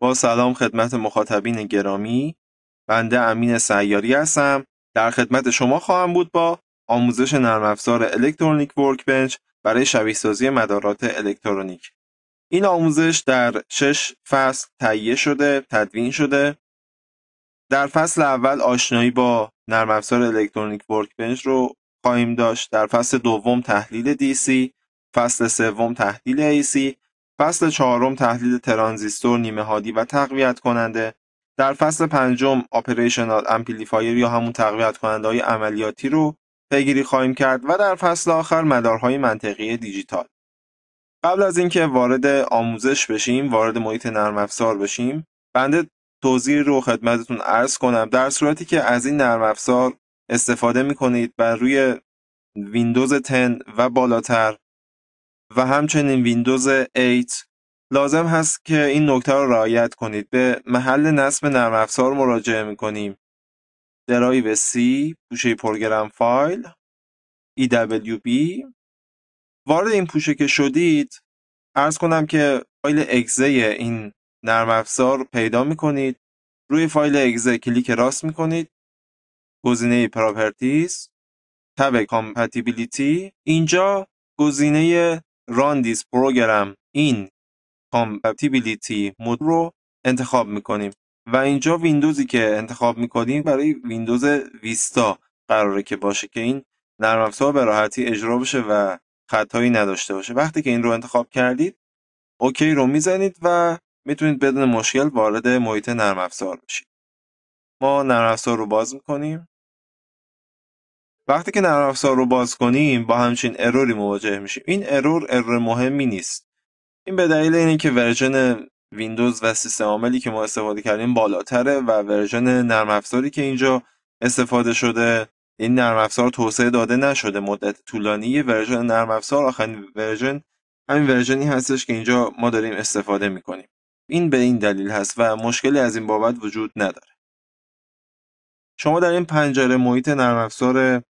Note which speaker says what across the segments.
Speaker 1: با سلام خدمت مخاطبین گرامی بنده امین سیاری هستم در خدمت شما خواهم بود با آموزش نرم افزار الکترونیک ورکبنچ برای شبیه سازی مدارات الکترونیک این آموزش در شش فصل تهیه شده تدوین شده در فصل اول آشنایی با نرم افزار الکترونیک ورکبنچ رو خواهیم داشت در فصل دوم تحلیل DC فصل سوم تحلیل AC فصل چهارم تحلیل ترانزیستور، نیمه هادی و تقویت کننده، در فصل پنجم آپریشنال امپلیفایر یا همون تقویت کننده های عملیاتی رو پیگیری خواهیم کرد و در فصل آخر مدارهای منطقی دیجیتال. قبل از اینکه وارد آموزش بشیم، وارد محیط نرم افزار بشیم، بنده توضیح رو خدمتتون عرض کنم. در صورتی که از این نرم افزار استفاده می کنید و روی ویندوز 10 و بالاتر و همچنین ویندوز 8 لازم هست که این نکته را رعایت کنید به محل نصب نرم افزار مراجعه می کنیم درایو C پوشه پروگرام فایل EWB وارد این پوشه که شدید ارز کنم که فایل اگزه این نرم افزار پیدا می کنید روی فایل اگزه کلیک راست می کنید گزینه پراپرتیز تب کامپتیبیلیتی اینجا گزینه Run this program این compatibility mode رو انتخاب میکنیم و اینجا ویندوزی که انتخاب میکنیم برای ویندوز ویستا قراره که باشه که این نرم افزار به راحتی اجرا بشه و خطایی نداشته باشه وقتی که این رو انتخاب کردید اوکی رو میزنید و میتونید بدون مشکل وارد محیط نرم افزار بشید ما نرم افزار رو باز میکنیم وقتی که نرم افزار رو باز کنیم با همچین اروری مواجه میشیم این ارور ارور مهمی نیست این به دلیل اینه که ورژن ویندوز و سیستم عاملی که ما استفاده کردیم بالاتره و ورژن نرم افزاری که اینجا استفاده شده این نرم افزار توسعه داده نشده مدت طولانی ورژن نرم افزار آخرین ورژن همین ورژنی هستش که اینجا ما داریم استفاده میکنیم این به این دلیل هست و مشکلی از این بابت وجود نداره شما در این پنجره محیط نرم افزار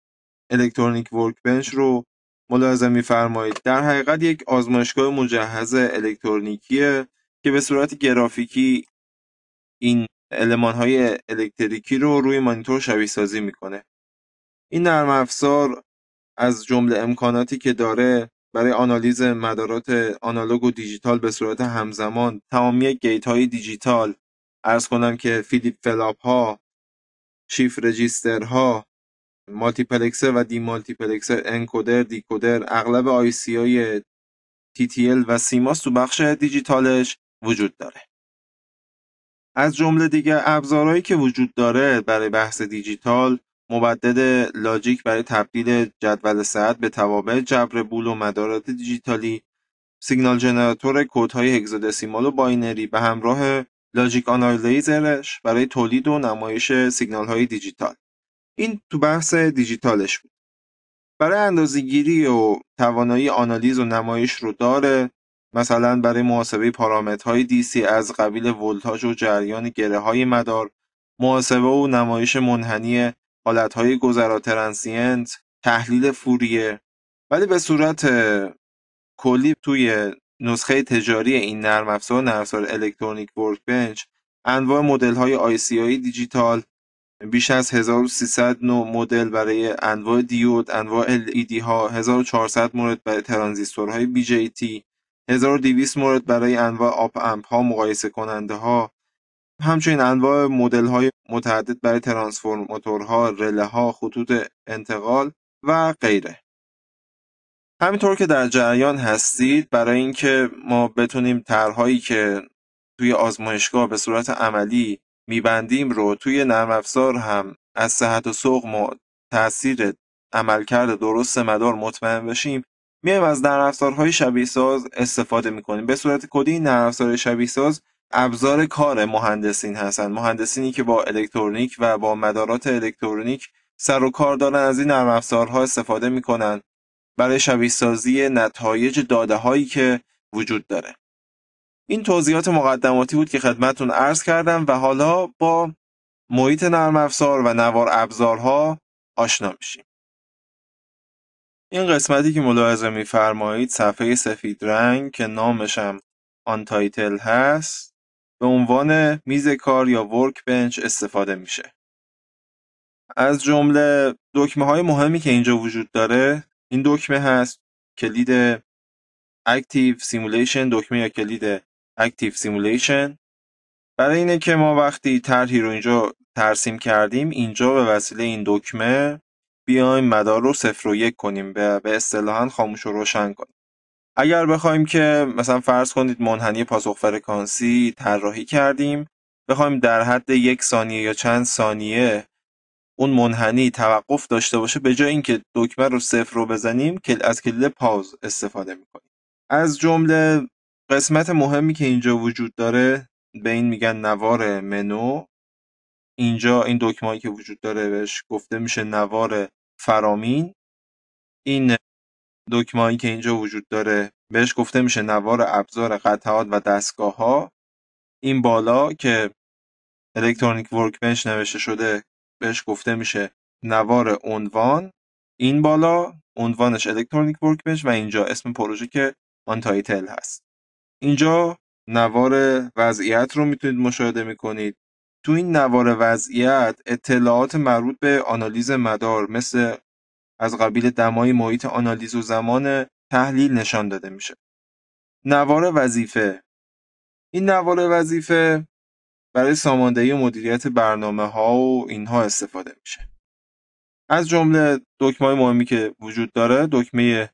Speaker 1: الکترونیک ورکبنچ رو ملاحظه فرمایید در حقیقت یک آزمایشگاه مجهز الکترونیکیه که به صورت گرافیکی این علمان های الکتریکی رو روی مانیتور شبیه سازی میکنه این نرم افزار از جمله امکاناتی که داره برای آنالیز مدارات آنالوگ و دیجیتال به صورت همزمان تمامی گیت های دیجیتال ارز کنم که فیلیپ فلاپ ها شیف رجیستر ها مالتیپلکسر و دی مالتیپلکسر انکودر دیکودر اغلب آی سی های تی تی و سیماس تو بخش دیجیتالش وجود داره از جمله دیگر ابزارهایی که وجود داره برای بحث دیجیتال مبدد لاجیک برای تبدیل جدول ساعت به توابع جبر بول و مدارات دیجیتالی سیگنال جنراتور کودهای هگزادسیمال و باینری به همراه لاجیک آنالیزرش برای تولید و نمایش سیگنال های دیجیتال این تو بحث دیجیتالش بود برای اندازهگیری و توانایی آنالیز و نمایش رو داره مثلا برای محاسبه پارامترهای دیسی از قبیل ولتاژ و جریان گره های مدار محاسبه و نمایش منحنی حالتهای گذرا ترنسینت تحلیل فوریه ولی به صورت کلی توی نسخه تجاری این نرم افزار نرم افزار الکترونیک بنچ انواع مدل های آی دیجیتال بیش از 1300 نوع مدل برای انواع دیود، انواع LED ها، 1400 مورد برای ترانزیستورهای BJT، 1200 مورد برای انواع آپ امپ ها مقایسه کننده ها، همچنین انواع مدل های متعدد برای ها، رله ها، خطوط انتقال و غیره. همینطور که در جریان هستید برای اینکه ما بتونیم طرحهایی که توی آزمایشگاه به صورت عملی میبندیم رو توی نرم افزار هم از صحت و سقم و تاثیر عملکرد درست مدار مطمئن بشیم میایم از نرم های شبیه ساز استفاده میکنیم به صورت کدی نرم افزار شبیه ساز ابزار کار مهندسین هستند مهندسینی که با الکترونیک و با مدارات الکترونیک سر و کار دارن از این نرم افزارها استفاده میکنن برای شبیه سازی نتایج داده هایی که وجود داره این توضیحات مقدماتی بود که خدمتتون عرض کردم و حالا با محیط نرم افزار و نوار ابزارها آشنا میشیم. این قسمتی که ملاحظه میفرمایید صفحه سفید رنگ که نامشم آن تایتل هست به عنوان میز کار یا ورک بنچ استفاده میشه. از جمله دکمه های مهمی که اینجا وجود داره این دکمه هست کلید اکتیو سیمولیشن دکمه یا کلید اکتیو سیمولیشن برای اینه که ما وقتی طرحی رو اینجا ترسیم کردیم اینجا به وسیله این دکمه بیایم مدار رو صفر و یک کنیم به, به اصطلاحا خاموش و روشن کنیم اگر بخوایم که مثلا فرض کنید منحنی پاسخ فرکانسی طراحی کردیم بخوایم در حد یک ثانیه یا چند ثانیه اون منحنی توقف داشته باشه به جای اینکه دکمه رو صفر رو بزنیم که از کلید پاز استفاده میکنیم از جمله قسمت مهمی که اینجا وجود داره به این میگن نوار منو اینجا این دکمه‌ای که وجود داره بهش گفته میشه نوار فرامین این دکمه‌ای که اینجا وجود داره بهش گفته میشه نوار ابزار قطعات و دستگاه ها این بالا که الکترونیک ورکبنچ نوشته شده بهش گفته میشه نوار عنوان این بالا عنوانش الکترونیک ورکبنچ و اینجا اسم پروژه که آن هست اینجا نوار وضعیت رو میتونید مشاهده میکنید تو این نوار وضعیت اطلاعات مربوط به آنالیز مدار مثل از قبیل دمای محیط آنالیز و زمان تحلیل نشان داده میشه نوار وظیفه این نوار وظیفه برای ساماندهی و مدیریت برنامه ها و اینها استفاده میشه از جمله دکمه مهمی که وجود داره دکمه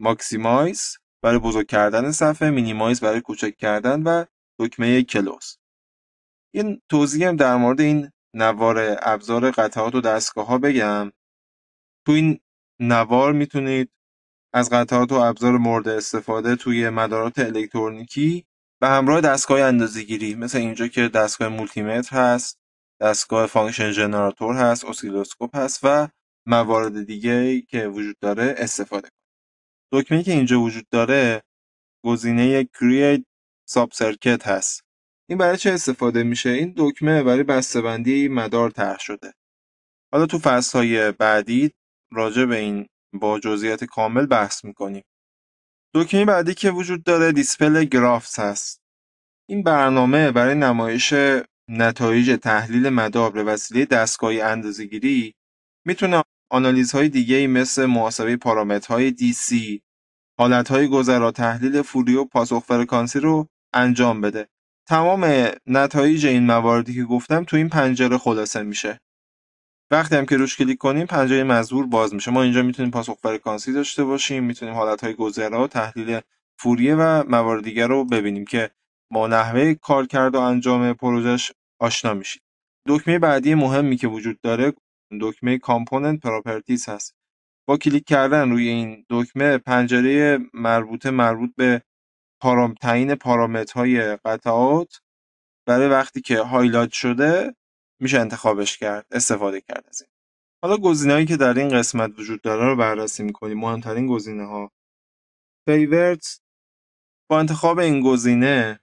Speaker 1: ماکسیمایز برای بزرگ کردن صفحه مینیمایز برای کوچک کردن و دکمه کلوز این توضیح هم در مورد این نوار ابزار قطعات و دستگاه ها بگم تو این نوار میتونید از قطعات و ابزار مورد استفاده توی مدارات الکترونیکی به همراه دستگاه گیری مثل اینجا که دستگاه مولتیمتر هست دستگاه فانکشن جنراتور هست اسیلوسکوپ هست و موارد دیگه که وجود داره استفاده دکمه که اینجا وجود داره گزینه Create Subcircuit هست. این برای چه استفاده میشه؟ این دکمه برای بسته‌بندی مدار طرح شده. حالا تو های بعدی راجع به این با جزئیات کامل بحث میکنیم. دکمه بعدی که وجود داره دیسپل گرافس هست. این برنامه برای نمایش نتایج تحلیل مدار به وسیله دستگاهی اندازه‌گیری میتونه دیگه ای مثل محاسبه پارامترهای DC، های گذرا، تحلیل فوری و پاسخ فرکانسی رو انجام بده. تمام نتایج این مواردی که گفتم تو این پنجره خلاصه میشه. وقتی هم که روش کلیک کنیم پنجره مزبور باز میشه. ما اینجا میتونیم پاسخ فرکانسی داشته باشیم، میتونیم حالتهای گذرا، تحلیل فوریه و موارد رو ببینیم که با نحوه کارکرد و انجام پروژش آشنا میشید. دکمه بعدی مهمی که وجود داره دکمه کامپوننت پراپرتیز هست با کلیک کردن روی این دکمه پنجره مربوط مربوط به پارام تعیین پارامترهای قطعات برای وقتی که هایلایت شده میشه انتخابش کرد استفاده کرد از این حالا گزینه‌هایی که در این قسمت وجود داره رو بررسی میکنیم مهمترین گزینه ها فیورت با انتخاب این گزینه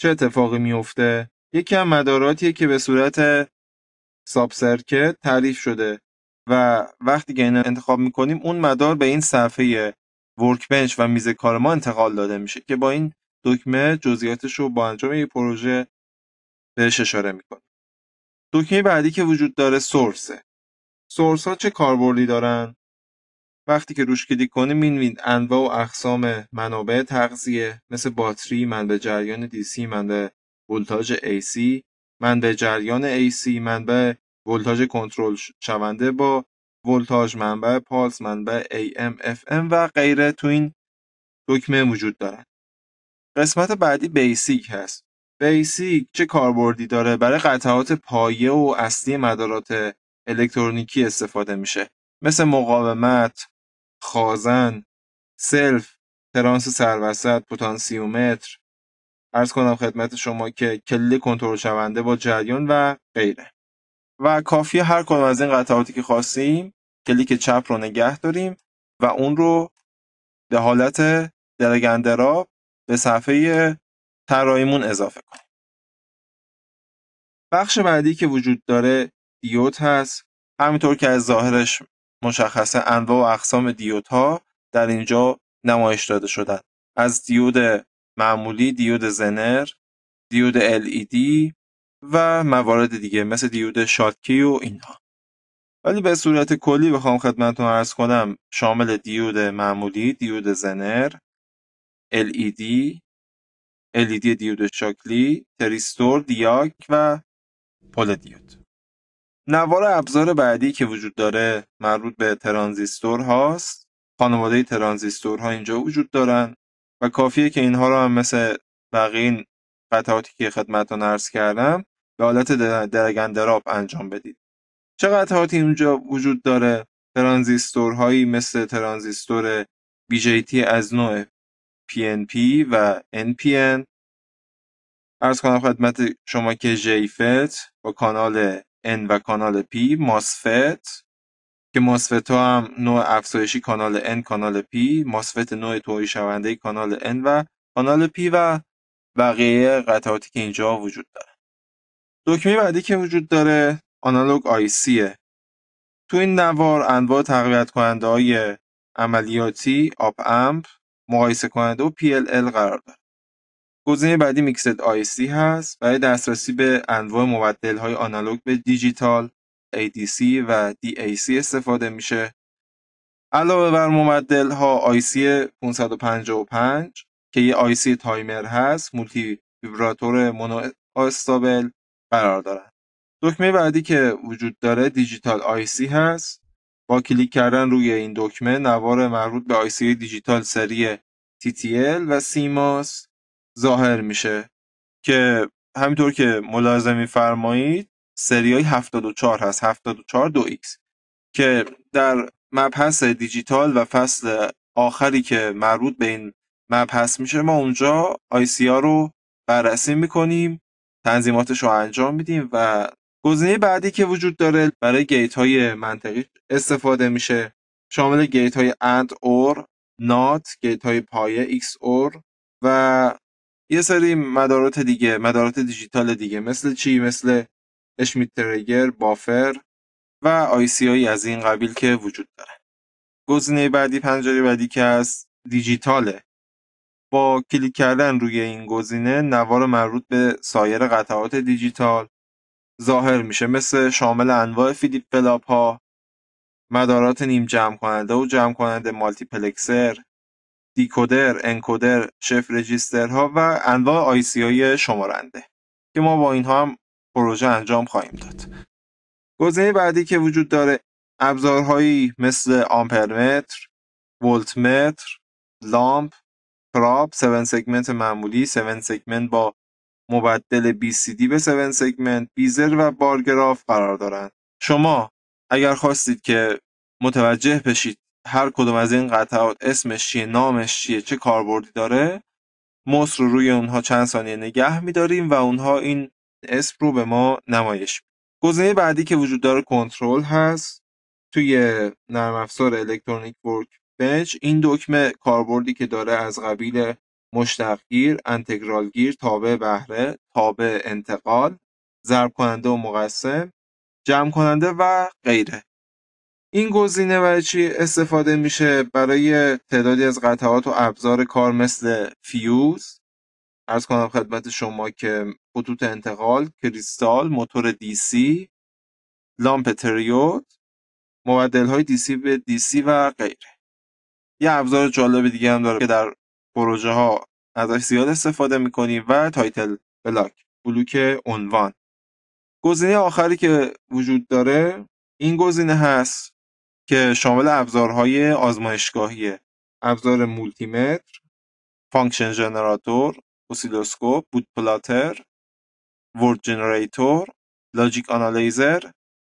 Speaker 1: چه اتفاقی میفته یکی از مداراتیه که به صورت ساب تعریف شده و وقتی که اینو انتخاب میکنیم اون مدار به این صفحه ورکبنچ و میز کار ما انتقال داده میشه که با این دکمه جزئیاتش رو با انجام یک پروژه بهش اشاره میکنه دکمه بعدی که وجود داره سورسه سورس ها چه کاربردی دارن وقتی که روش کلیک کنیم می‌بینید انواع و اقسام منابع تغذیه مثل باتری، منبع جریان DC، منبع ولتاژ AC منبع جریان AC منبع ولتاژ کنترل شونده با ولتاژ منبع پالس منبع AM FM و غیره تو این دکمه وجود دارن قسمت بعدی بیسیک هست بیسیک چه کاربردی داره برای قطعات پایه و اصلی مدارات الکترونیکی استفاده میشه مثل مقاومت خازن سلف ترانس سروسط پتانسیومتر ارز کنم خدمت شما که کلی کنترل شونده با جریان و غیره و کافی هر کدوم از این قطعاتی که خواستیم کلیک چپ رو نگه داریم و اون رو به حالت درگندرا به صفحه طراحیمون اضافه کنیم بخش بعدی که وجود داره دیوت هست همینطور که از ظاهرش مشخصه انواع و اقسام ها در اینجا نمایش داده شدن از دیود معمولی دیود زنر دیود LED و موارد دیگه مثل دیود شاتکی و اینها ولی به صورت کلی بخوام خدمتتون عرض کنم شامل دیود معمولی دیود زنر LED LED دیود شاکلی تریستور دیاک و پل دیود نوار ابزار بعدی که وجود داره مربوط به ترانزیستور هاست خانواده ترانزیستور ها اینجا وجود دارن و کافیه که اینها رو هم مثل بقیه قطعاتی که خدمتتون عرض کردم به حالت درگندراب انجام بدید چه قطعاتی اینجا وجود داره ترانزیستورهایی مثل ترانزیستور BJT از نوع PNP و NPN ارز کنم خدمت شما که JFET با کانال N و کانال P ماسفت که مصفت ها هم نوع افزایشی کانال N کانال P ماسفت نوع توی شونده کانال N و کانال P و بقیه قطعاتی که اینجا وجود داره دکمه بعدی که وجود داره آنالوگ آیسیه تو این نوار انواع تقویت کننده های عملیاتی آپ امپ مقایسه کننده و PLL قرار داره گزینه بعدی میکسد سی هست برای دسترسی به انواع مبدل های آنالوگ به دیجیتال ADC و DAC استفاده میشه علاوه بر ممدل ها IC 555 که یه IC تایمر هست مولتی ویبراتور مونو استابل قرار دارن دکمه بعدی که وجود داره دیجیتال آیسی هست با کلیک کردن روی این دکمه نوار مربوط به IC دیجیتال سری TTL و CMOS ظاهر میشه که همینطور که ملاحظه میفرمایید سریای 74 هست 74 دو x که در مبحث دیجیتال و فصل آخری که مربوط به این مبحث میشه ما اونجا ها رو بررسی میکنیم تنظیماتش رو انجام میدیم و گزینه بعدی که وجود داره برای گیت های منطقی استفاده میشه شامل گیت های اند اور نات گیت های پایه ایکس اور و یه سری مدارات دیگه مدارات دیجیتال دیگه مثل چی مثل اشمیت تریگر، بافر و آیسی از این قبیل که وجود داره. گزینه بعدی پنجره بعدی که از دیجیتاله. با کلیک کردن روی این گزینه نوار مربوط به سایر قطعات دیجیتال ظاهر میشه مثل شامل انواع فیلیپ فلاپ ها مدارات نیم جمع کننده و جمع کننده مالتیپلکسر دیکودر، انکودر، شف ها و انواع سی شمارنده که ما با اینها هم پروژه انجام خواهیم داد گزینه بعدی که وجود داره ابزارهایی مثل آمپرمتر، ولتمتر، لامپ، پراب 7 سگمنت معمولی، 7 سگمنت با مبدل BCD به 7 سگمنت، بیزر و بارگراف قرار دارند. شما اگر خواستید که متوجه بشید هر کدوم از این قطعات اسمش چیه، نامش چیه، چه کاربردی داره، مصر رو روی اونها چند ثانیه نگه میداریم و اونها این اسم رو به ما نمایش گزینه بعدی که وجود داره کنترل هست توی نرم افزار الکترونیک ورک بنچ این دکمه کاربردی که داره از قبیل مشتقگیر، انتگرالگیر، تابع بهره، تابع انتقال، ضرب کننده و مقسم، جمع کننده و غیره. این گزینه برای چی استفاده میشه برای تعدادی از قطعات و ابزار کار مثل فیوز، ارز کنم خدمت شما که خطوط انتقال کریستال موتور دی سی لامپ تریود مبدل های دی سی به دی سی و غیره یه ابزار جالب دیگه هم داره که در پروژه ها ازش زیاد استفاده میکنیم و تایتل بلاک بلوک عنوان گزینه آخری که وجود داره این گزینه هست که شامل ابزارهای آزمایشگاهی ابزار مولتیمتر فانکشن جنراتور اسیلوسکوپ، بود پلاتر، ورد جنریتور، لاجیک آنالیزر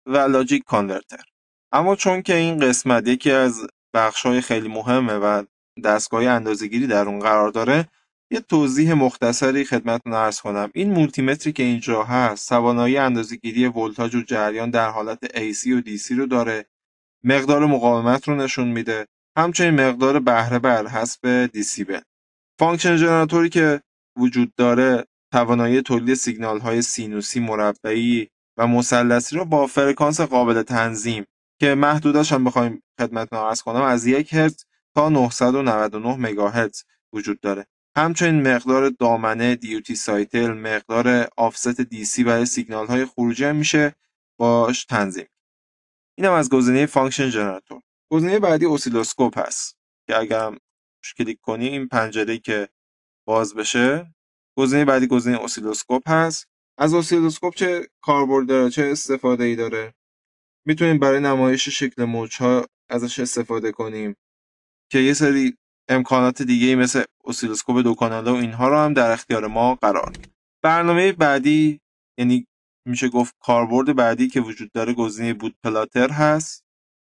Speaker 1: و لاجیک کانورتر اما چون که این قسمت یکی از بخشهای خیلی مهمه و دستگاه اندازگیری در اون قرار داره یه توضیح مختصری خدمت نرس کنم این مولتیمتری که اینجا هست توانایی اندازگیری ولتاژ و جریان در حالت AC و DC رو داره مقدار مقاومت رو نشون میده همچنین مقدار بهره بر حسب دیسیبل فانکشن جنراتوری که وجود داره توانایی تولید سیگنال های سینوسی مربعی و مثلثی رو با فرکانس قابل تنظیم که محدودش هم بخوایم خدمتتون عرض کنم از یک هرتز تا 999 مگاهرتز وجود داره همچنین مقدار دامنه دیوتی سایتل مقدار آفست دیسی برای سیگنال های خروجی هم میشه باش تنظیم اینم از گزینه فانکشن جنراتور گزینه بعدی اسیلوسکوپ هست که اگر کلیک کنیم این پنجره که باز بشه گزینه بعدی گزینه اسیلوسکوپ هست از اسیلوسکوپ چه کاربرد داره چه استفاده ای داره میتونیم برای نمایش شکل موج ها ازش استفاده کنیم که یه سری امکانات دیگه مثل اسیلوسکوپ دو کاناله و اینها رو هم در اختیار ما قرار برنامه بعدی یعنی میشه گفت کاربرد بعدی که وجود داره گزینه بود پلاتر هست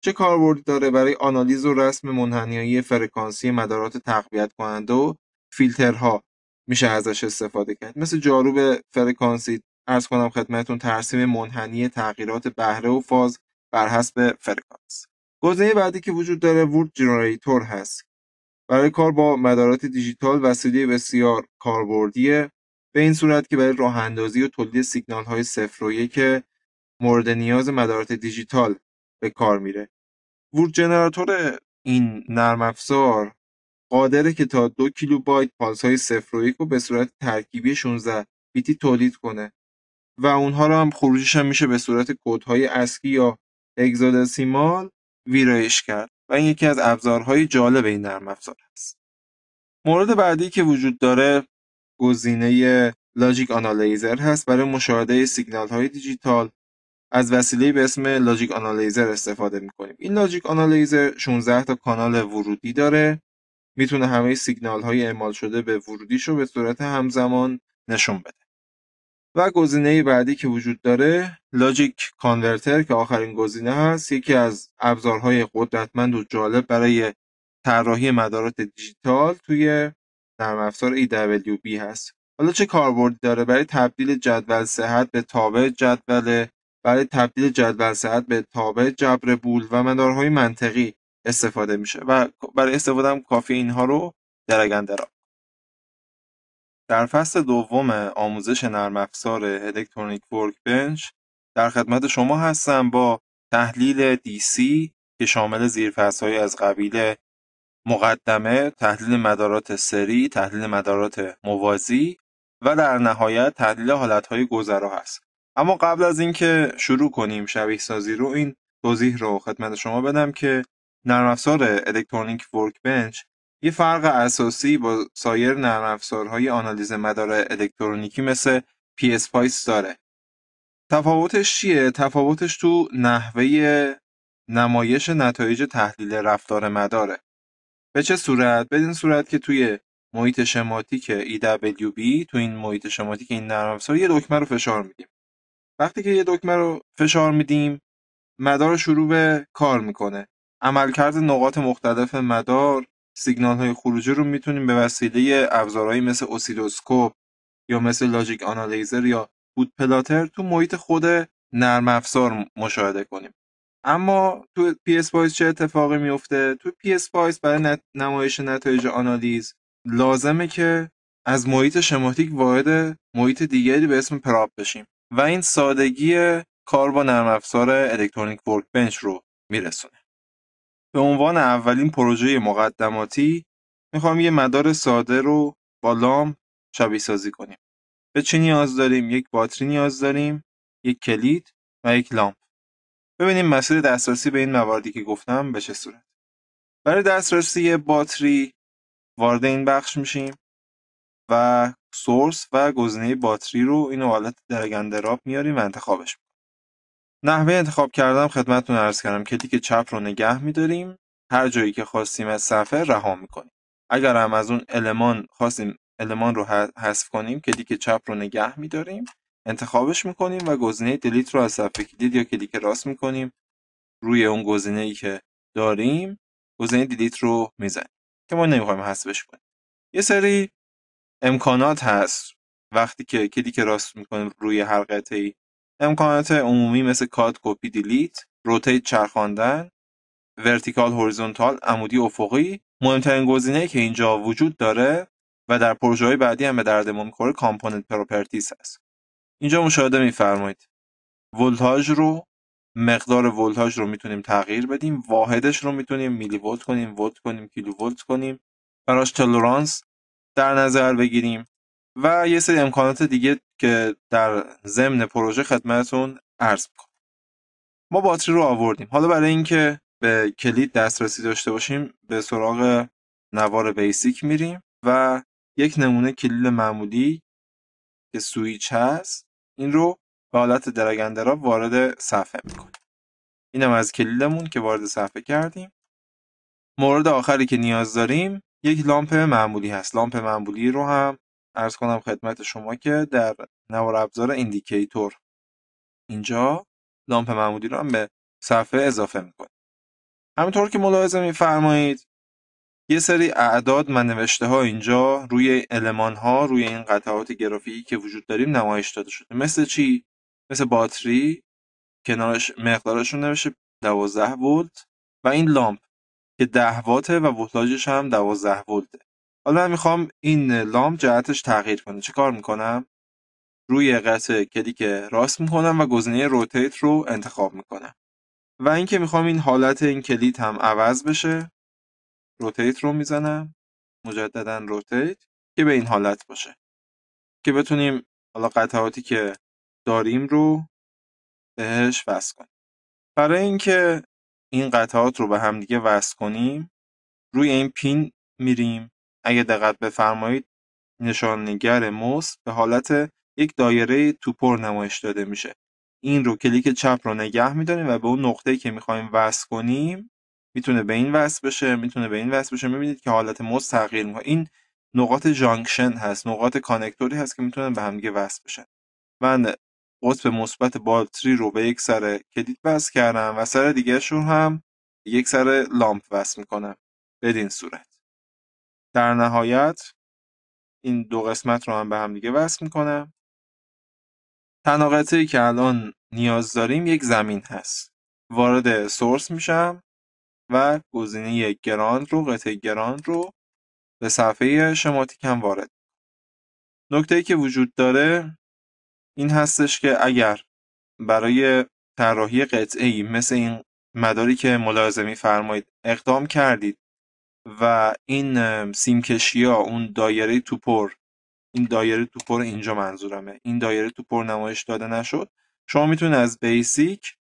Speaker 1: چه کاربردی داره برای آنالیز و رسم منحنیایی فرکانسی مدارات تقویت کننده و فیلترها میشه ازش استفاده کرد مثل جاروب فرکانسی ارز کنم خدمتون ترسیم منحنی تغییرات بهره و فاز بر حسب فرکانس گزینه بعدی که وجود داره وورد جنراتور هست برای کار با مدارات دیجیتال وسیله بسیار کاربردیه به این صورت که برای راه اندازی و تولید سیگنال های صفر و یک مورد نیاز مدارات دیجیتال به کار میره وورد جنراتور این نرم افزار قادره که تا دو کیلوبایت های صفر و به صورت ترکیبی 16 بیتی تولید کنه و اونها رو هم خروجش هم میشه به صورت های اسکی یا اگزادسیمال ویرایش کرد و این یکی از ابزارهای جالب این نرم افزار است مورد بعدی که وجود داره گزینه لاجیک آنالیزر هست برای مشاهده سیگنال های دیجیتال از وسیله به اسم لاجیک آنالیزر استفاده کنیم این لاجیک آنالیزر 16 تا کانال ورودی داره میتونه همه سیگنال های اعمال شده به ورودیش رو به صورت همزمان نشون بده و گزینه بعدی که وجود داره لاجیک کانورتر که آخرین گزینه هست یکی از ابزارهای قدرتمند و جالب برای طراحی مدارات دیجیتال توی نرم افزار EWB هست حالا چه کاربردی داره برای تبدیل جدول صحت به تابع جدول برای تبدیل جدول صحت به تابع جبر بول و مدارهای منطقی استفاده میشه و برای استفاده هم کافی اینها رو در را در فصل دوم آموزش نرم افزار الکترونیک ورک بنچ در خدمت شما هستم با تحلیل DC که شامل زیرفصل‌های از قبیل مقدمه، تحلیل مدارات سری، تحلیل مدارات موازی و در نهایت تحلیل های گذرا هست. اما قبل از اینکه شروع کنیم شبیه سازی رو این توضیح رو خدمت شما بدم که نرم افزار الکترونیک بنچ یه فرق اساسی با سایر نرم افزارهای آنالیز مدار الکترونیکی مثل پی داره تفاوتش چیه تفاوتش تو نحوه نمایش نتایج تحلیل رفتار مداره به چه صورت بدین صورت که توی محیط شماتیک بی e تو این محیط شماتیک این نرم افزار یه دکمه رو فشار میدیم وقتی که یه دکمه رو فشار میدیم مدار شروع به کار میکنه عملکرد نقاط مختلف مدار سیگنال های خروجی رو میتونیم به وسیله ابزارهایی مثل اسیلوسکوپ یا مثل لاجیک آنالیزر یا بود پلاتر تو محیط خود نرم افزار مشاهده کنیم اما تو پی چه اتفاقی میفته تو پی برای نمایش نتایج آنالیز لازمه که از محیط شماتیک وارد محیط دیگری به اسم پراب بشیم و این سادگی کار با نرم افزار الکترونیک ورک بنچ رو میرسونه به عنوان اولین پروژه مقدماتی میخوام یه مدار ساده رو با لام شبیه سازی کنیم. به چی نیاز داریم؟ یک باتری نیاز داریم، یک کلید و یک لامپ. ببینیم مسیر دسترسی به این مواردی که گفتم به چه صورت. برای دسترسی باتری وارد این بخش میشیم و سورس و گزینه باتری رو این حالت درگندراب میاریم و انتخابش نحوه انتخاب کردم خدمتتون عرض کردم کلیک چپ رو نگه میداریم هر جایی که خواستیم از صفحه رها میکنیم اگر هم از اون المان خواستیم المان رو حذف کنیم کلیک چپ رو نگه میداریم انتخابش میکنیم و گزینه دلیت رو از صفحه کلید یا کلیک راست میکنیم روی اون گزینه ای که داریم گزینه دلیت رو میزنیم که ما نمیخوایم حذفش کنیم یه سری امکانات هست وقتی که کلیک راست میکنیم روی هر امکانات عمومی مثل کات کپی دیلیت روتیت چرخاندن ورتیکال هوریزونتال عمودی افقی مهمترین گزینه که اینجا وجود داره و در پروژه بعدی هم به درد ما میخوره کامپوننت پروپرتیس هست اینجا مشاهده میفرمایید ولتاژ رو مقدار ولتاژ رو میتونیم تغییر بدیم واحدش رو میتونیم میلی ولت کنیم ولت کنیم کیلو ولت کنیم براش تلورانس در نظر بگیریم و یه سری امکانات دیگه که در ضمن پروژه خدمتتون عرض میکنم ما باتری رو آوردیم حالا برای اینکه به کلید دسترسی داشته باشیم به سراغ نوار بیسیک میریم و یک نمونه کلید معمولی که سویچ هست این رو به حالت را وارد صفحه میکنیم اینم از کلیدمون که وارد صفحه کردیم مورد آخری که نیاز داریم یک لامپ معمولی هست لامپ معمولی رو هم ارز کنم خدمت شما که در نوار ابزار ایندیکیتور اینجا لامپ معمودی رو هم به صفحه اضافه میکنیم همینطور که ملاحظه میفرمایید یه سری اعداد من نوشته ها اینجا روی المان ها روی این قطعات گرافیکی که وجود داریم نمایش داده شده مثل چی مثل باتری کنارش مقدارشون نوشته 12 ولت و این لامپ که 10 واته و ولتاژش هم 12 ولته حالا میخوام این لام جهتش تغییر کنه چه کار میکنم؟ روی قطعه کلیک راست میکنم و گزینه روتیت رو انتخاب میکنم و اینکه میخوام این حالت این کلید هم عوض بشه روتیت رو میزنم مجددا روتیت که به این حالت باشه که بتونیم حالا قطعاتی که داریم رو بهش وصل کنیم برای اینکه این قطعات رو به همدیگه دیگه وصل کنیم روی این پین میریم اگه دقت بفرمایید نشانگر موس به حالت یک دایره توپر نمایش داده میشه این رو کلیک چپ رو نگه میداریم و به اون نقطه‌ای که میخوایم وصل کنیم میتونه به این وصل بشه میتونه به این وصل بشه میبینید که حالت موس تغییر میکنه این نقاط جانکشن هست نقاط کانکتوری هست که میتونه به همدیگه وصل بشن من قطب مثبت باتری رو به یک سر کلید وصل کردم و سر دیگه هم یک سر لامپ وصل میکنم بدین صورت در نهایت این دو قسمت رو هم به هم دیگه وصل میکنم تناقضی که الان نیاز داریم یک زمین هست وارد سورس میشم و گزینه گراند رو قطعه گراند رو به صفحه شماتیک هم وارد نکته ای که وجود داره این هستش که اگر برای طراحی قطعه ای مثل این مداری که ملاحظه میفرمایید اقدام کردید و این سیمکشی ها اون دایره توپر این دایره توپر اینجا منظورمه این دایره توپر نمایش داده نشد شما میتونید از بیسیک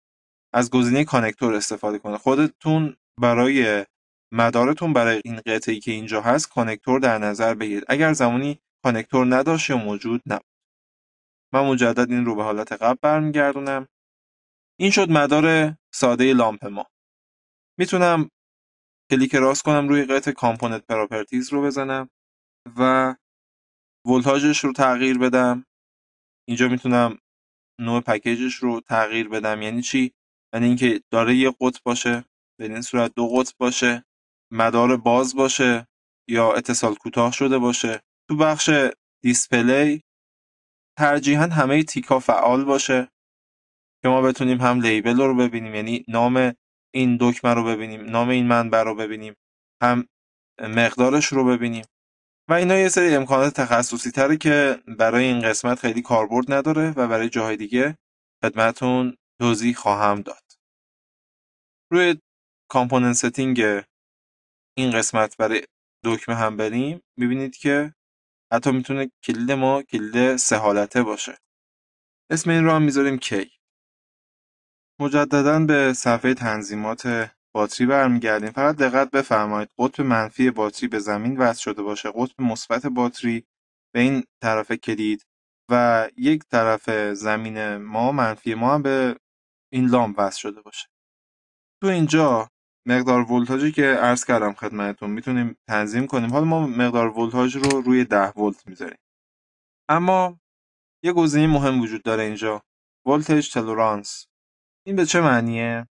Speaker 1: از گزینه کانکتور استفاده کنید خودتون برای مدارتون برای این قطعی که اینجا هست کانکتور در نظر بگیرید اگر زمانی کانکتور نداشت یا موجود نبود من مجدد این رو به حالت قبل برمیگردونم این شد مدار ساده لامپ ما میتونم کلیک راست کنم روی قطع کامپوننت پراپرتیز رو بزنم و ولتاژش رو تغییر بدم اینجا میتونم نوع پکیجش رو تغییر بدم یعنی چی یعنی اینکه داره یه قطب باشه به این صورت دو قطب باشه مدار باز باشه یا اتصال کوتاه شده باشه تو بخش دیسپلی ترجیحا همه تیکا فعال باشه که ما بتونیم هم لیبل رو ببینیم یعنی نام این دکمه رو ببینیم نام این منبع رو ببینیم هم مقدارش رو ببینیم و اینا یه سری امکانات تخصصی تره که برای این قسمت خیلی کاربرد نداره و برای جاهای دیگه خدمتون توضیح خواهم داد روی کامپوننت ستینگ این قسمت برای دکمه هم بریم میبینید که حتی میتونه کلید ما کلید سه حالته باشه اسم این رو هم میذاریم کی مجددا به صفحه تنظیمات باتری برمیگردیم فقط دقت بفرمایید قطب منفی باتری به زمین وصل شده باشه قطب مثبت باتری به این طرف کلید و یک طرف زمین ما منفی ما هم به این لامپ وصل شده باشه تو اینجا مقدار ولتاژی که عرض کردم خدمتتون میتونیم تنظیم کنیم حالا ما مقدار ولتاژ رو روی 10 ولت میذاریم اما یه گزینه مهم وجود داره اینجا ولتاژ تلورانس این به چه معنیه؟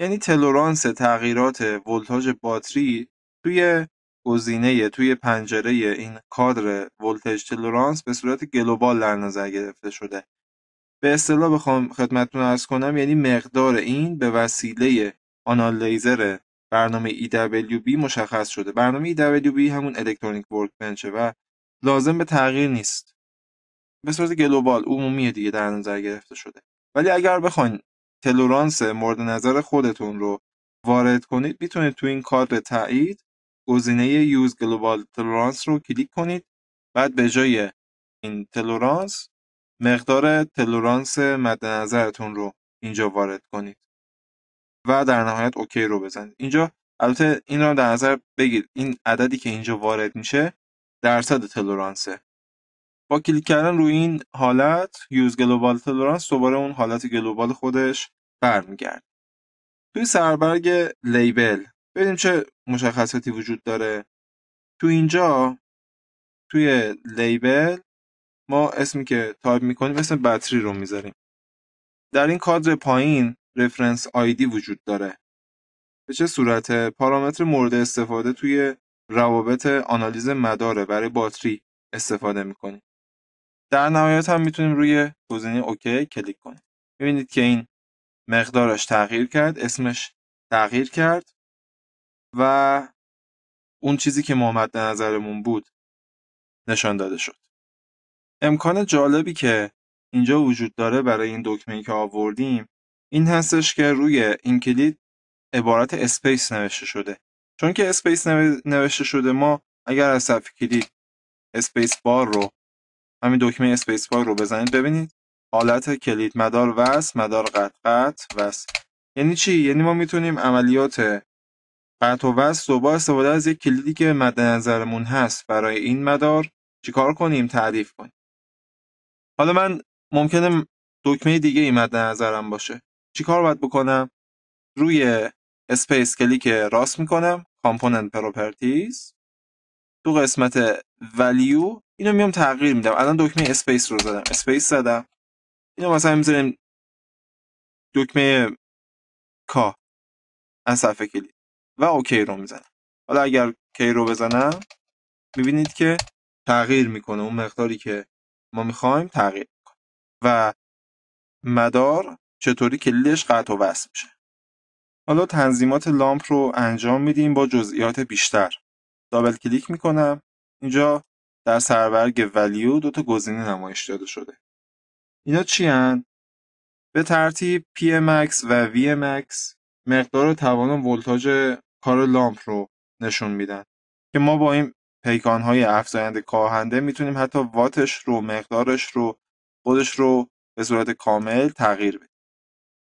Speaker 1: یعنی تلورانس تغییرات ولتاژ باتری توی گزینه توی پنجره این کادر ولتاژ تلورانس به صورت گلوبال در نظر گرفته شده به اصطلاح بخوام خدمتتون ارز کنم یعنی مقدار این به وسیله آنال برنامه EWB مشخص شده برنامه EWB همون الکترونیک ورکبنچه و لازم به تغییر نیست به صورت گلوبال عمومی دیگه در نظر گرفته شده ولی اگر بخواین تلورانس مورد نظر خودتون رو وارد کنید میتونید تو این کادر تایید گزینه یوز گلوبال تلورانس رو کلیک کنید بعد به جای این تلورانس مقدار تلورانس مد نظرتون رو اینجا وارد کنید و در نهایت اوکی رو بزنید اینجا البته این رو در نظر بگیرید این عددی که اینجا وارد میشه درصد تلورانسه با کلیک کردن روی این حالت یوز گلوبال تولرانس دوباره اون حالت گلوبال خودش برمیگرد توی سربرگ لیبل ببینیم چه مشخصاتی وجود داره تو اینجا توی لیبل ما اسمی که تایپ میکنیم اسم باتری رو میذاریم در این کادر پایین رفرنس آیدی وجود داره به چه صورت پارامتر مورد استفاده توی روابط آنالیز مداره برای باتری استفاده میکنیم در نهایت هم میتونیم روی گزینه اوکی کلیک کنیم ببینید که این مقدارش تغییر کرد اسمش تغییر کرد و اون چیزی که مد نظرمون بود نشان داده شد امکان جالبی که اینجا وجود داره برای این دکمه که آوردیم این هستش که روی این کلید عبارت اسپیس نوشته شده چون که اسپیس نوشته شده ما اگر از صفحه کلید اسپیس بار رو همین دکمه اسپیس بار رو بزنید ببینید حالت کلید مدار وس مدار قط قط وس. یعنی چی یعنی ما میتونیم عملیات قط و رو با استفاده از یک کلیدی که مد نظرمون هست برای این مدار چیکار کنیم تعریف کنیم حالا من ممکنه دکمه دیگه ای مد نظرم باشه چیکار باید بکنم روی اسپیس کلیک راست میکنم کامپوننت پروپرتیز تو قسمت ولیو اینو میام تغییر میدم الان دکمه اسپیس رو زدم اسپیس زدم اینو مثلا میذاریم دکمه کا از صفحه کلید و اوکی رو میزنم حالا اگر کی رو بزنم میبینید که تغییر میکنه اون مقداری که ما میخوایم تغییر میکنه و مدار چطوری کلیدش قطع و وصل میشه حالا تنظیمات لامپ رو انجام میدیم با جزئیات بیشتر دابل کلیک میکنم اینجا در سربرگ ولیو دو تا گزینه نمایش داده شده اینا چی هن؟ به ترتیب PMX و VMX مقدار توان ولتاژ کار لامپ رو نشون میدن که ما با این پیکان های افزاینده کاهنده میتونیم حتی واتش رو مقدارش رو خودش رو به صورت کامل تغییر بدیم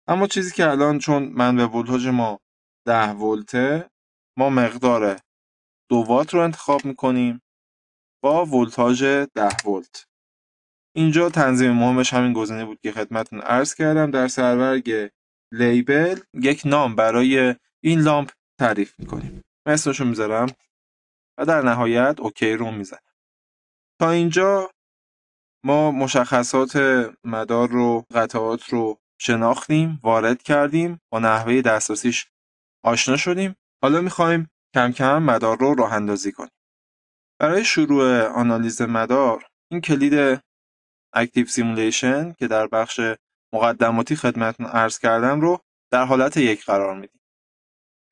Speaker 1: اما چیزی که الان چون من به ولتاژ ما 10 ولته ما مقدار دو وات رو انتخاب میکنیم با ولتاژ 10 ولت اینجا تنظیم مهمش همین گزینه بود که خدمتتون عرض کردم در سرورگ لیبل یک نام برای این لامپ تعریف میکنیم من اسمشو میذارم و در نهایت اوکی رو میزنم تا اینجا ما مشخصات مدار رو قطعات رو شناختیم وارد کردیم با نحوه دسترسیش آشنا شدیم حالا میخوایم کم کم مدار رو راه اندازی کنیم برای شروع آنالیز مدار این کلید اکتیو سیمولیشن که در بخش مقدماتی خدمتتون عرض کردم رو در حالت یک قرار میدیم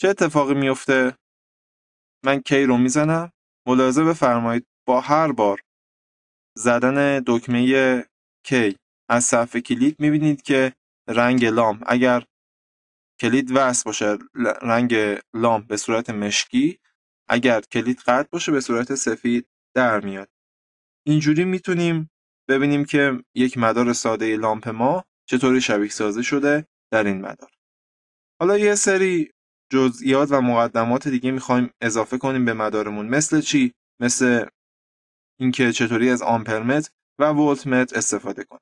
Speaker 1: چه اتفاقی میفته من کی رو میزنم ملاحظه بفرمایید با هر بار زدن دکمه کی از صفحه کلید میبینید که رنگ لام اگر کلید وصل باشه رنگ لام به صورت مشکی اگر کلید قطع باشه به صورت سفید در میاد اینجوری میتونیم ببینیم که یک مدار ساده لامپ ما چطوری شبیه سازه شده در این مدار حالا یه سری جزئیات و مقدمات دیگه میخوایم اضافه کنیم به مدارمون مثل چی مثل اینکه چطوری از آمپرمت و ولتمت استفاده کنیم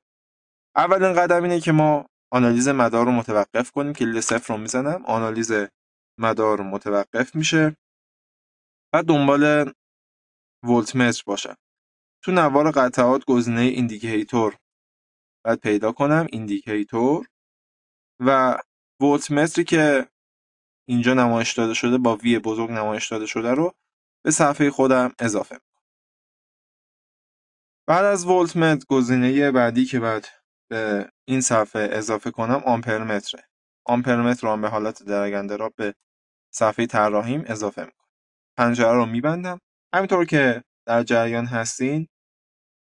Speaker 1: اولین قدم اینه که ما آنالیز مدار رو متوقف کنیم کلید صفر رو میزنم آنالیز مدار متوقف میشه و دنبال متر باشم تو نوار قطعات گزینه ایندیکیتور باید پیدا کنم ایندیکیتور و متری که اینجا نمایش داده شده با وی بزرگ نمایش داده شده رو به صفحه خودم اضافه میکنم بعد از متر گزینه بعدی که باید به این صفحه اضافه کنم آمپر متر رو هم به حالت درگنده را به صفحه طراحیم اضافه میکنم پنجره رو میبندم همینطور که در جریان هستین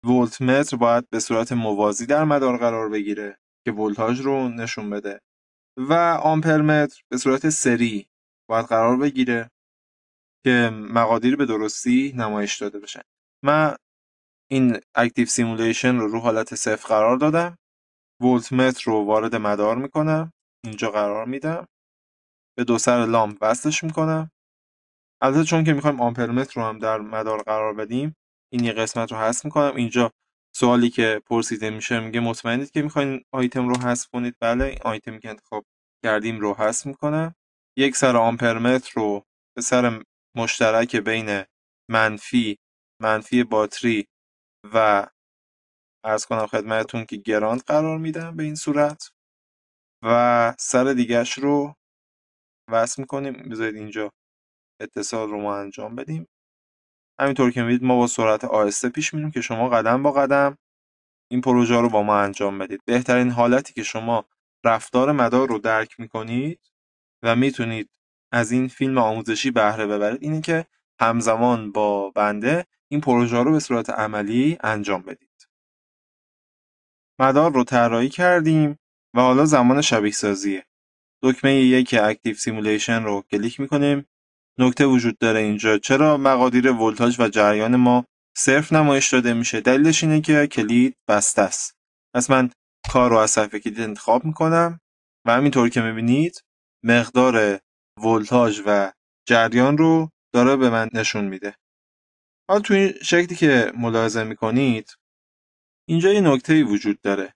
Speaker 1: ولت متر باید به صورت موازی در مدار قرار بگیره که ولتاژ رو نشون بده و آمپر متر به صورت سری باید قرار بگیره که مقادیر به درستی نمایش داده بشن من این اکتیو سیمولیشن رو رو حالت صفر قرار دادم ولت متر رو وارد مدار میکنم اینجا قرار میدم به دو سر لامپ وصلش میکنم البته چون که میخوایم آمپرمتر رو هم در مدار قرار بدیم این یه قسمت رو حذف میکنم اینجا سوالی که پرسیده میشه میگه مطمئنید که میخواین آیتم رو حذف کنید بله این آیتمی که انتخاب کردیم رو حذف میکنم یک سر آمپرمتر رو به سر مشترک بین منفی منفی باتری و ارز کنم خدمتتون که گراند قرار میدم به این صورت و سر دیگهش رو وصل میکنیم بذارید اینجا اتصال رو ما انجام بدیم همینطور که میدید ما با سرعت آهسته پیش میریم که شما قدم با قدم این پروژه رو با ما انجام بدید بهترین حالتی که شما رفتار مدار رو درک میکنید و میتونید از این فیلم آموزشی بهره ببرید اینه که همزمان با بنده این پروژه رو به صورت عملی انجام بدید مدار رو طراحی کردیم و حالا زمان شبیه سازیه دکمه یک اکتیو سیمولیشن رو کلیک میکنیم نکته وجود داره اینجا چرا مقادیر ولتاژ و جریان ما صرف نمایش داده میشه دلیلش اینه که کلید بسته است پس من کار رو از صفحه کلید انتخاب میکنم و همینطور که میبینید مقدار ولتاژ و جریان رو داره به من نشون میده حالا تو این شکلی که ملاحظه میکنید اینجا یه نکته وجود داره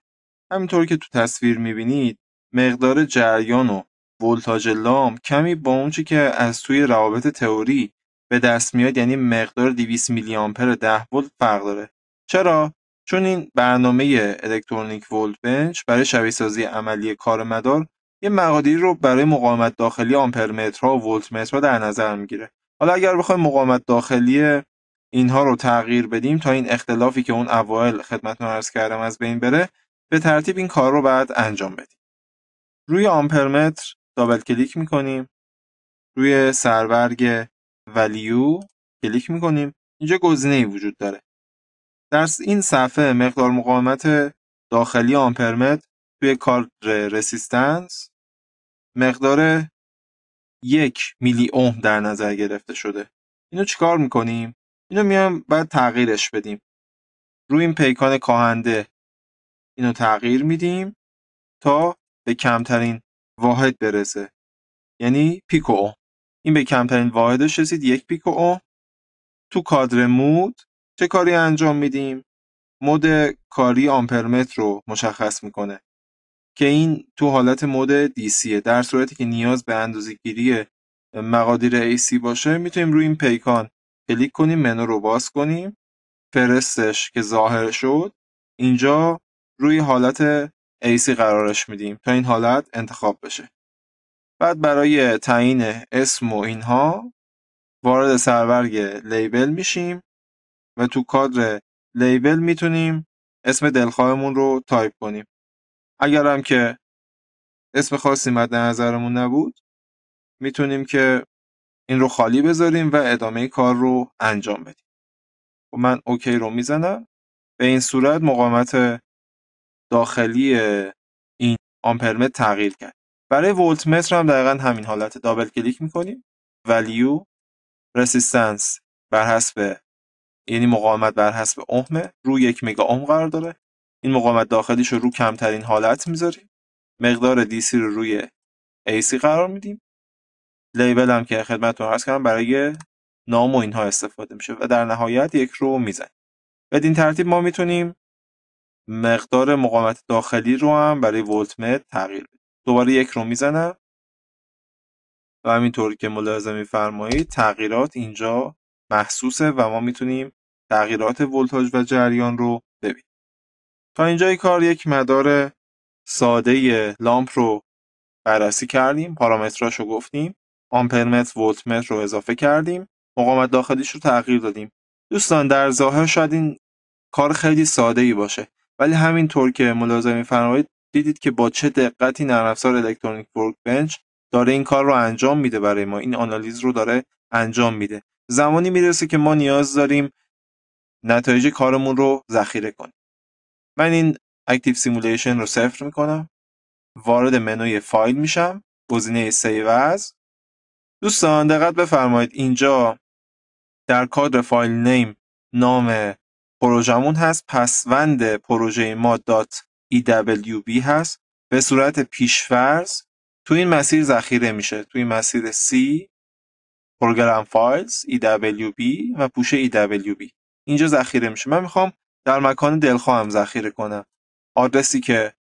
Speaker 1: همینطور که تو تصویر میبینید مقدار جریان و ولتاژ لام کمی با اونچه که از توی روابط تئوری به دست میاد یعنی مقدار 200 میلی آمپر 10 ولت فرق داره چرا چون این برنامه الکترونیک ولت بنچ برای شبیه سازی عملی کار مدار یه مقادیری رو برای مقاومت داخلی آمپر متر و ولت مترها در نظر میگیره حالا اگر بخوایم مقاومت داخلی اینها رو تغییر بدیم تا این اختلافی که اون اوایل خدمتتون عرض کردم از بین بره به ترتیب این کار رو بعد انجام بدیم روی متر دابل کلیک میکنیم روی سربرگ ولیو کلیک میکنیم اینجا گزینه وجود داره در این صفحه مقدار مقاومت داخلی آمپرمت توی کار رسیستنس مقدار یک میلی اوم در نظر گرفته شده اینو چیکار میکنیم اینو میام بعد تغییرش بدیم روی این پیکان کاهنده اینو تغییر میدیم تا به کمترین واحد برسه یعنی پیکو این به کمترین واحدش رسید یک پیکو او تو کادر مود چه کاری انجام میدیم مود کاری آمپرمتر رو مشخص میکنه که این تو حالت مود دیسیه در صورتی که نیاز به گیری مقادیر سی باشه میتونیم روی این پیکان کلیک کنیم منو رو باز کنیم فرستش که ظاهر شد اینجا روی حالت ایسی قرارش میدیم تا این حالت انتخاب بشه بعد برای تعیین اسم و اینها وارد سرورگ لیبل میشیم و تو کادر لیبل میتونیم اسم دلخواهمون رو تایپ کنیم اگر هم که اسم خاصی مد نظرمون نبود میتونیم که این رو خالی بذاریم و ادامه کار رو انجام بدیم و خب من اوکی رو میزنم به این صورت مقامت داخلی این آمپرمت تغییر کرد برای ولت متر هم دقیقا همین حالت دابل کلیک میکنیم ولیو رسیستنس بر حسب یعنی مقاومت بر حسب اهمه رو یک مگا اهم قرار داره این مقاومت داخلیش رو رو کمترین حالت میذاریم مقدار سی رو روی سی قرار میدیم لیبل هم که خدمتتون عرض کردم برای نام و اینها استفاده میشه و در نهایت یک رو میزنیم بدین ترتیب ما میتونیم مقدار مقاومت داخلی رو هم برای متر تغییر دوباره یک رو میزنم و همینطور که ملاحظه میفرمایید تغییرات اینجا محسوسه و ما میتونیم تغییرات ولتاژ و جریان رو ببینیم تا اینجای کار یک مدار ساده لامپ رو بررسی کردیم پارامتراش رو گفتیم آمپرمتر ولتمتر رو اضافه کردیم مقاومت داخلیش رو تغییر دادیم دوستان در ظاهر شاید این کار خیلی ساده ای باشه ولی همینطور که ملاحظه میفرمایید دیدید که با چه دقتی نرم افزار الکترونیک بنچ داره این کار رو انجام میده برای ما این آنالیز رو داره انجام میده زمانی میرسه که ما نیاز داریم نتایج کارمون رو ذخیره کنیم من این اکتیو سیمولیشن رو صفر میکنم وارد منوی فایل میشم گزینه سیو از دوستان دقت بفرمایید اینجا در کادر فایل نیم نام پروژمون هست پسوند پروژه ما دات EWB هست به صورت پیشفرز تو این مسیر ذخیره میشه تو این مسیر C پروگرام فایلز EWB و پوشه EWB اینجا ذخیره میشه من میخوام در مکان دلخواهم ذخیره کنم آدرسی که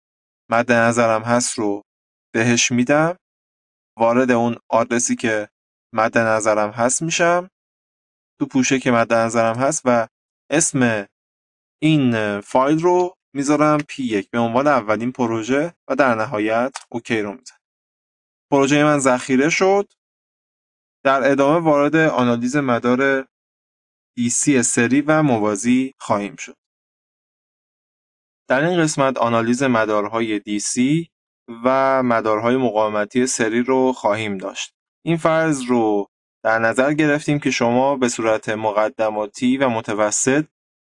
Speaker 1: مد نظرم هست رو بهش میدم وارد اون آدرسی که مد نظرم هست میشم تو پوشه که مد نظرم هست و اسم این فایل رو میذارم P1 به عنوان اولین پروژه و در نهایت اوکی رو میزن. پروژه من ذخیره شد در ادامه وارد آنالیز مدار DC سری و موازی خواهیم شد در این قسمت آنالیز مدارهای DC و مدارهای مقاومتی سری رو خواهیم داشت این فرض رو در نظر گرفتیم که شما به صورت مقدماتی و متوسط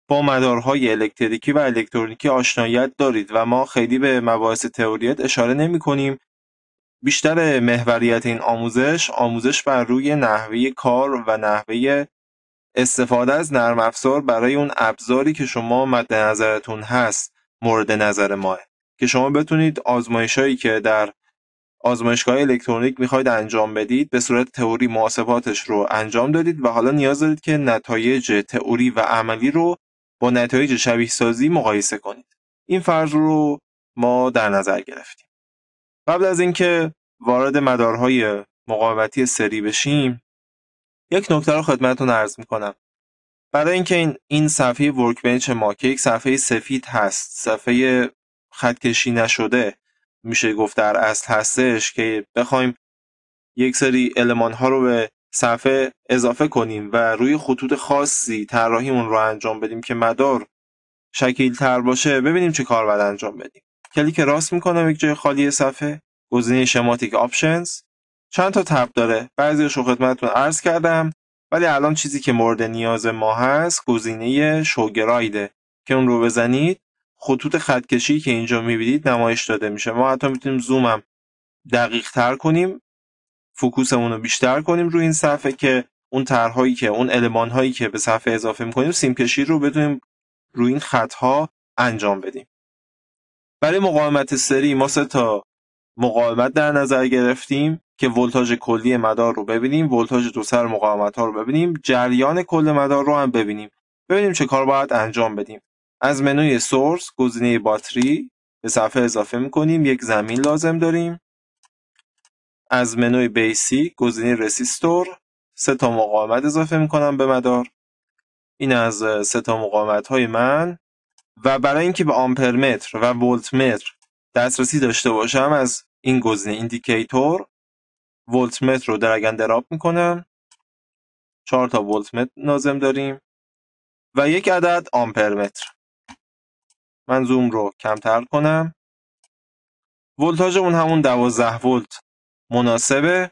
Speaker 1: با مدارهای الکتریکی و الکترونیکی آشنایت دارید و ما خیلی به مباحث تئوریت اشاره نمی کنیم. بیشتر محوریت این آموزش آموزش بر روی نحوه کار و نحوه استفاده از نرم افزار برای اون ابزاری که شما مد نظرتون هست مورد نظر ماه که شما بتونید آزمایش هایی که در آزمایشگاه الکترونیک میخواید انجام بدید به صورت تئوری محاسباتش رو انجام دادید و حالا نیاز دارید که نتایج تئوری و عملی رو با نتایج شبیه سازی مقایسه کنید این فرض رو ما در نظر گرفتیم قبل از اینکه وارد مدارهای مقاومتی سری بشیم یک نکته رو خدمتتون عرض میکنم برای اینکه این این صفحه ورکبنچ ما که یک صفحه سفید هست صفحه خطکشی نشده میشه گفت در اصل هستش که بخوایم یک سری علمان ها رو به صفحه اضافه کنیم و روی خطوط خاصی طراحیمون رو انجام بدیم که مدار شکیل تر باشه ببینیم چه کار باید انجام بدیم کلیک راست میکنم یک جای خالی صفحه گزینه شماتیک آپشنز چند تا تب داره بعضی رو خدمتتون عرض کردم ولی الان چیزی که مورد نیاز ما هست گزینه شوگرایده که اون رو بزنید خطوط کشی که اینجا میبینید نمایش داده میشه ما حتی میتونیم زوم هم دقیق تر کنیم فکوسمون رو بیشتر کنیم روی این صفحه که اون طرحهایی که اون علمان هایی که به صفحه اضافه میکنیم سیمکشی رو بتونیم روی این ها انجام بدیم برای مقاومت سری ما سه تا مقاومت در نظر گرفتیم که ولتاژ کلی مدار رو ببینیم ولتاژ دو سر مقاومت ها رو ببینیم جریان کل مدار رو هم ببینیم ببینیم چه کار باید انجام بدیم از منوی سورس گزینه باتری به صفحه اضافه میکنیم یک زمین لازم داریم از منوی بیسی گزینه رسیستور سه تا مقاومت اضافه میکنم به مدار این از سه تا مقاومت های من و برای اینکه به آمپرمتر و ولت متر دسترسی داشته باشم از این گزینه ایندیکیتور ولت متر رو درگندراب دراب میکنم چهار تا ولت متر لازم داریم و یک عدد آمپر متر من زوم رو کمتر کنم ولتاژ اون همون 12 ولت مناسبه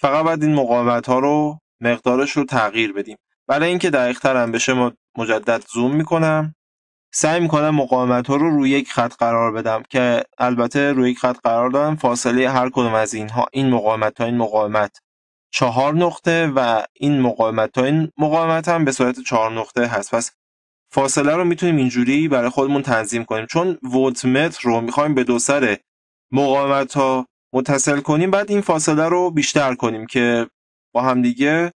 Speaker 1: فقط بعد این مقاومت ها رو مقدارش رو تغییر بدیم برای اینکه دقیق هم بشه مجدد زوم میکنم سعی میکنم مقاومت ها رو روی یک خط قرار بدم که البته روی یک خط قرار دادم فاصله هر کدوم از اینها این مقاومت تا این مقاومت چهار نقطه و این مقاومت تا این مقاومت هم به صورت چهار نقطه هست پس فاصله رو میتونیم اینجوری برای خودمون تنظیم کنیم چون ولت متر رو میخوایم به دو سر مقاومت ها متصل کنیم بعد این فاصله رو بیشتر کنیم که با همدیگه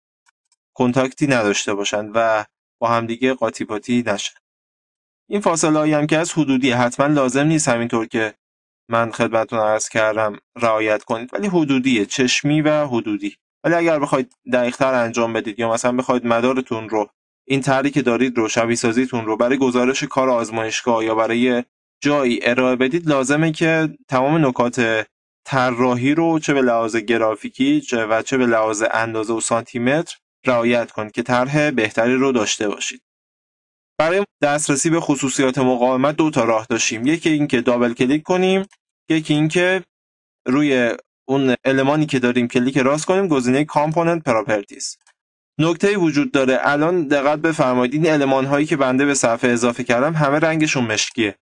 Speaker 1: کنتاکتی نداشته باشند و با همدیگه قاطی پاتی نشن این فاصله هایی هم که از حدودی حتما لازم نیست همینطور که من خدمتتون عرض کردم رعایت کنید ولی حدودیه چشمی و حدودی ولی اگر بخواید دقیقتر انجام بدید یا مثلا بخواید مدارتون رو این طرحی که دارید رو شبیه سازیتون رو برای گزارش کار آزمایشگاه یا برای جایی ارائه بدید لازمه که تمام نکات طراحی رو چه به لحاظ گرافیکی چه و چه به لحاظ اندازه و سانتیمتر رعایت کنید که طرح بهتری رو داشته باشید برای دسترسی به خصوصیات مقاومت دو تا راه داشتیم یکی اینکه دابل کلیک کنیم یکی اینکه روی اون المانی که داریم کلیک راست کنیم گزینه کامپوننت پراپرتیز نکته وجود داره الان دقت بفرمایید این المان هایی که بنده به صفحه اضافه کردم همه رنگشون مشکیه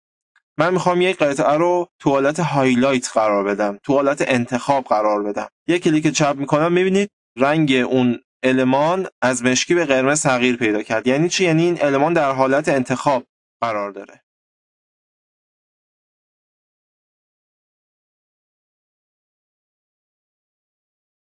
Speaker 1: من میخوام یک قطعه رو تو حالت هایلایت قرار بدم تو حالت انتخاب قرار بدم یک کلیک چپ میکنم میبینید رنگ اون المان از مشکی به قرمز تغییر پیدا کرد یعنی چی یعنی این المان در حالت انتخاب قرار داره